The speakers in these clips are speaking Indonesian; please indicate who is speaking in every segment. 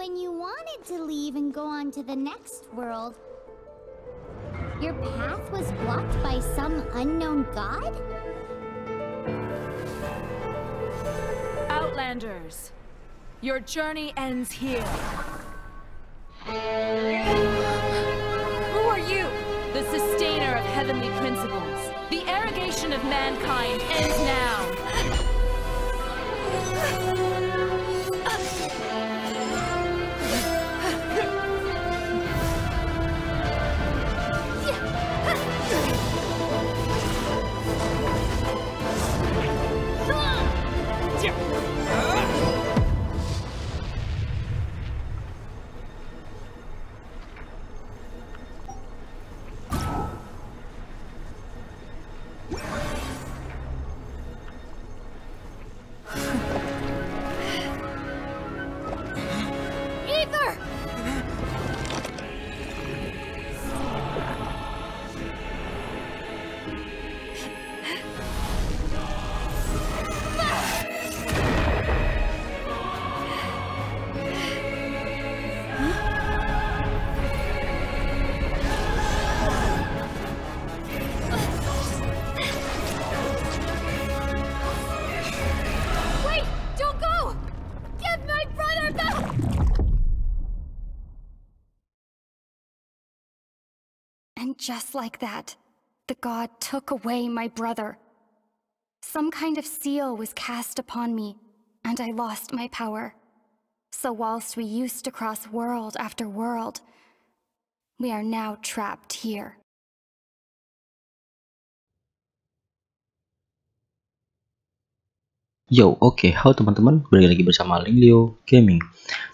Speaker 1: when you wanted to leave and go on to the next world, your path was blocked by some unknown god? Outlanders, your journey ends here. Who are you? The sustainer of heavenly principles. The arrogation of mankind ends now. Whoa! And just like that, the god took away my brother. Some kind of seal was cast upon me, and I lost my power. So whilst we used to cross world after world, we are now trapped here. Yo, oke, okay. halo teman-teman, balik lagi bersama Linglio Gaming.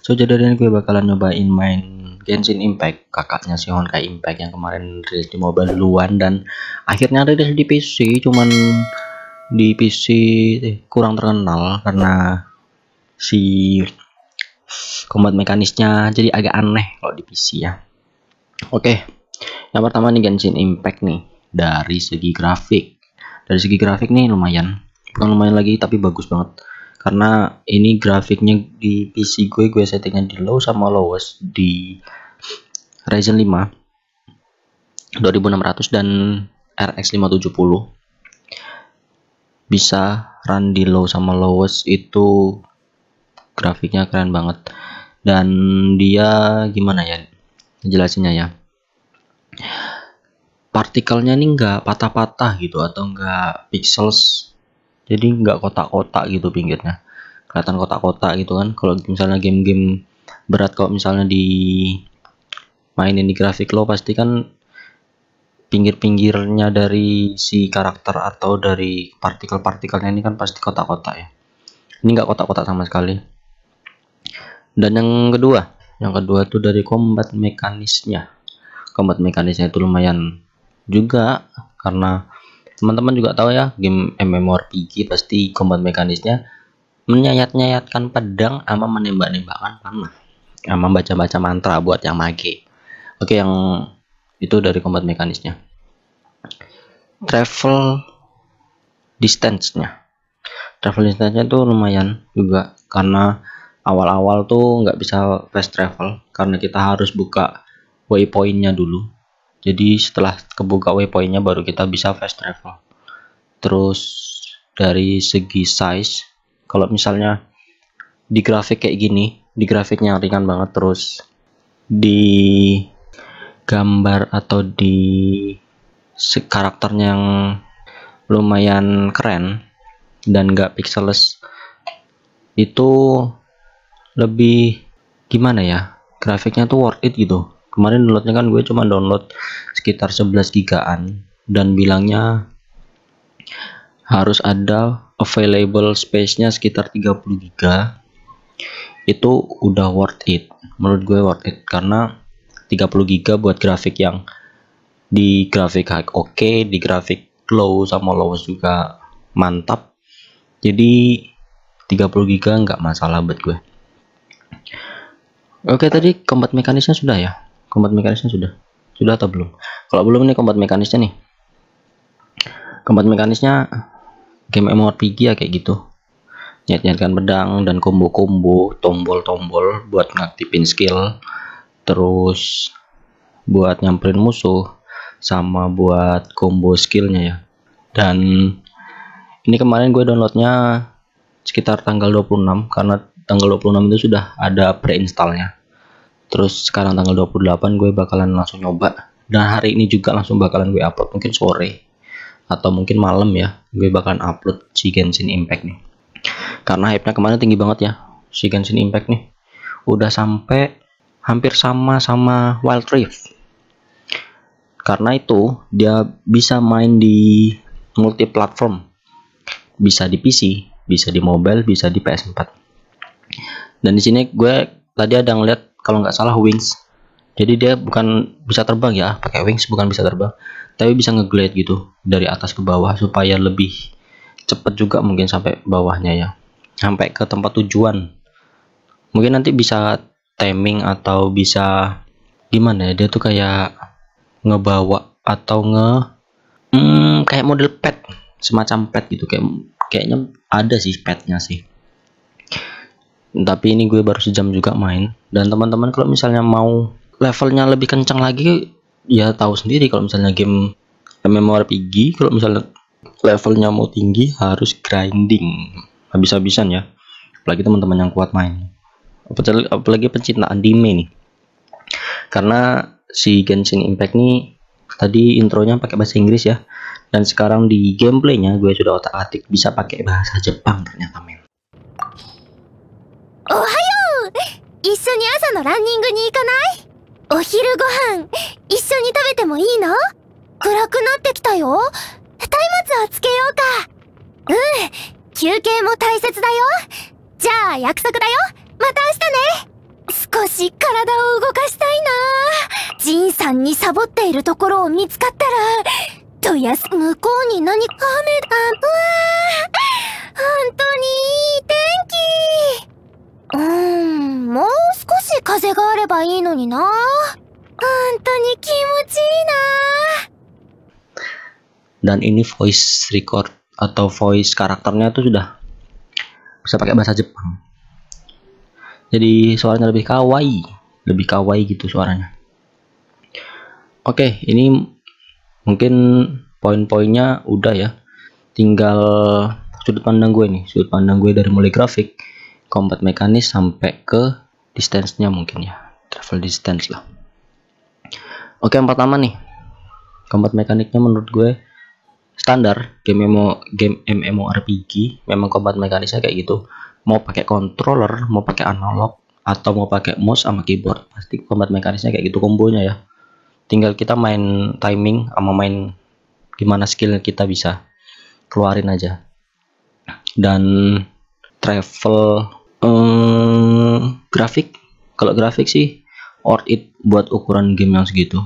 Speaker 1: So, jadi hari ini gue bakalan nyobain main Genshin Impact kakaknya si Honkai Impact yang kemarin rilis di mobile duluan dan akhirnya rilis di PC cuman di PC eh, kurang terkenal karena si combat mekanisnya jadi agak aneh kalau di PC ya oke okay. yang pertama nih Genshin Impact nih dari segi grafik dari segi grafik nih lumayan bukan lumayan lagi tapi bagus banget karena ini grafiknya di PC gue gue settingan di low sama lowest di Ryzen 5 2600 dan RX 570 bisa run di low sama lowest itu grafiknya keren banget dan dia gimana ya jelasinnya ya partikelnya ini enggak patah-patah gitu atau enggak pixels jadi nggak kotak-kotak gitu pinggirnya kelihatan kotak-kotak gitu kan kalau misalnya game-game berat kalau misalnya di mainin di grafik lo pasti kan pinggir-pinggirnya dari si karakter atau dari partikel-partikelnya ini kan pasti kotak-kotak ya ini nggak kotak-kotak sama sekali dan yang kedua yang kedua itu dari combat mekanisnya combat mekanisnya itu lumayan juga karena teman-teman juga tahu ya game MMORPG pasti combat mekanisnya menyayat-nyayatkan pedang ama menembak-nembakkan panah ama baca-baca mantra buat yang mage oke yang itu dari combat mekanisnya travel distance-nya travel distance-nya tuh lumayan juga karena awal-awal tuh nggak bisa fast travel karena kita harus buka waypointnya dulu jadi setelah kebuka waypointnya baru kita bisa fast travel terus dari segi size kalau misalnya di grafik kayak gini di grafiknya ringan banget terus di gambar atau di karakternya yang lumayan keren dan gak pixelless itu lebih gimana ya grafiknya tuh worth it gitu kemarin downloadnya kan gue cuma download sekitar 11 gigaan dan bilangnya harus ada available space-nya sekitar 30 giga itu udah worth it menurut gue worth it karena 30 giga buat grafik yang di grafik high oke okay, di grafik low sama low juga mantap jadi 30 giga nggak masalah buat gue oke okay, tadi keempat mekanisnya sudah ya Kompat mekanisnya sudah. Sudah atau belum? Kalau belum nih kompat mekanisnya nih. Kompat mekanisnya game MMORPG ya kayak gitu. Nyet-nyetkan pedang dan combo-combo, tombol-tombol buat ngaktifin skill. Terus buat nyamperin musuh sama buat combo skillnya ya. Dan ini kemarin gue downloadnya sekitar tanggal 26 karena tanggal 26 itu sudah ada pre-installnya terus sekarang tanggal 28 gue bakalan langsung nyoba dan hari ini juga langsung bakalan gue upload mungkin sore atau mungkin malam ya gue bakalan upload si Genshin Impact nih karena hype-nya kemarin tinggi banget ya si Genshin Impact nih udah sampai hampir sama sama Wild Rift karena itu dia bisa main di multi platform bisa di PC bisa di mobile bisa di PS4 dan di sini gue tadi ada ngeliat kalau nggak salah wings jadi dia bukan bisa terbang ya pakai wings bukan bisa terbang tapi bisa ngeglide gitu dari atas ke bawah supaya lebih cepet juga mungkin sampai bawahnya ya sampai ke tempat tujuan mungkin nanti bisa timing atau bisa gimana ya dia tuh kayak ngebawa atau nge hmm, kayak model pet semacam pet gitu kayak kayaknya ada sih petnya sih tapi ini gue baru sejam juga main dan teman-teman kalau misalnya mau levelnya lebih kencang lagi ya tahu sendiri kalau misalnya game MMORPG kalau misalnya levelnya mau tinggi harus grinding habis-habisan ya apalagi teman-teman yang kuat main apalagi pencinta anime nih karena si Genshin Impact nih tadi intronya pakai bahasa Inggris ya dan sekarang di gameplaynya gue sudah otak-atik bisa pakai bahasa Jepang ternyata men おはよう一緒に朝のランニングに行かないお昼ご飯一緒に食べてもいいの暗くなってきたよ松明をつけようかうん休憩も大切だよじゃあ約束だよまた明日ね少し体を動かしたいなジンさんにサボっているところを見つかったらとやす向こうに何か雨だうわ本当に dan ini voice record atau voice karakternya tuh sudah bisa pakai bahasa Jepang. Jadi suaranya lebih kawaii, lebih kawaii gitu suaranya. Oke, ini mungkin poin-poinnya udah ya. Tinggal sudut pandang gue nih, sudut pandang gue dari mulai grafik, combat mekanis sampai ke distance-nya mungkin ya travel distance lah oke yang pertama nih combat mekaniknya menurut gue standar game MMO game MMORPG memang combat mekanisnya kayak gitu mau pakai controller mau pakai analog atau mau pakai mouse sama keyboard pasti combat mekanisnya kayak gitu kombonya ya tinggal kita main timing sama main gimana skill kita bisa keluarin aja dan travel eh, grafik kalau grafik sih worth it buat ukuran game yang segitu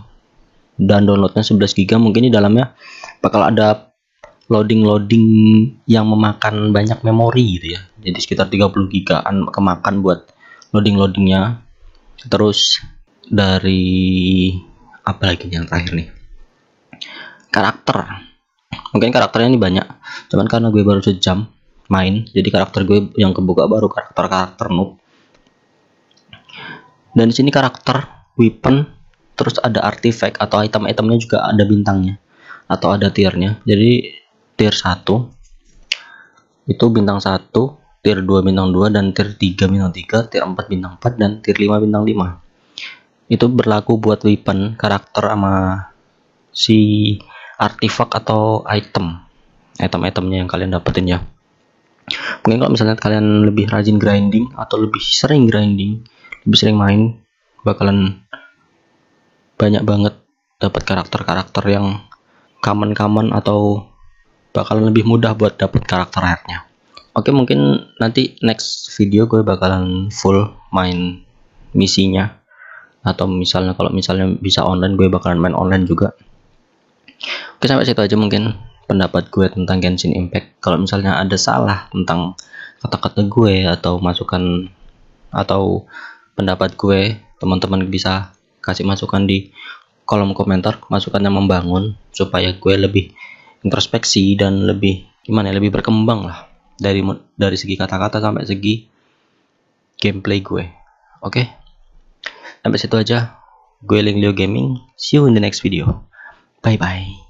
Speaker 1: dan downloadnya 11 GB mungkin di dalamnya bakal ada loading-loading yang memakan banyak memori gitu ya jadi sekitar 30 gigaan kemakan buat loading-loadingnya terus dari apa lagi yang terakhir nih karakter mungkin karakternya ini banyak cuman karena gue baru sejam main jadi karakter gue yang kebuka baru karakter karakter noob dan di sini karakter weapon terus ada artifact atau item-itemnya juga ada bintangnya atau ada tiernya jadi tier 1 itu bintang 1 tier 2 bintang 2 dan tier 3 bintang 3 tier 4 bintang 4 dan tier 5 bintang 5 itu berlaku buat weapon karakter sama si artifact atau item item-itemnya yang kalian dapetin ya mungkin kalau misalnya kalian lebih rajin grinding atau lebih sering grinding lebih sering main bakalan banyak banget dapat karakter-karakter yang common-common atau bakalan lebih mudah buat dapat karakter rare oke mungkin nanti next video gue bakalan full main misinya atau misalnya kalau misalnya bisa online gue bakalan main online juga oke sampai situ aja mungkin pendapat gue tentang Genshin Impact kalau misalnya ada salah tentang kata-kata gue atau masukan atau pendapat gue teman-teman bisa kasih masukan di kolom komentar masukan yang membangun supaya gue lebih introspeksi dan lebih gimana ya lebih berkembang lah dari dari segi kata-kata sampai segi gameplay gue oke okay? sampai situ aja gue Linglio Gaming see you in the next video bye bye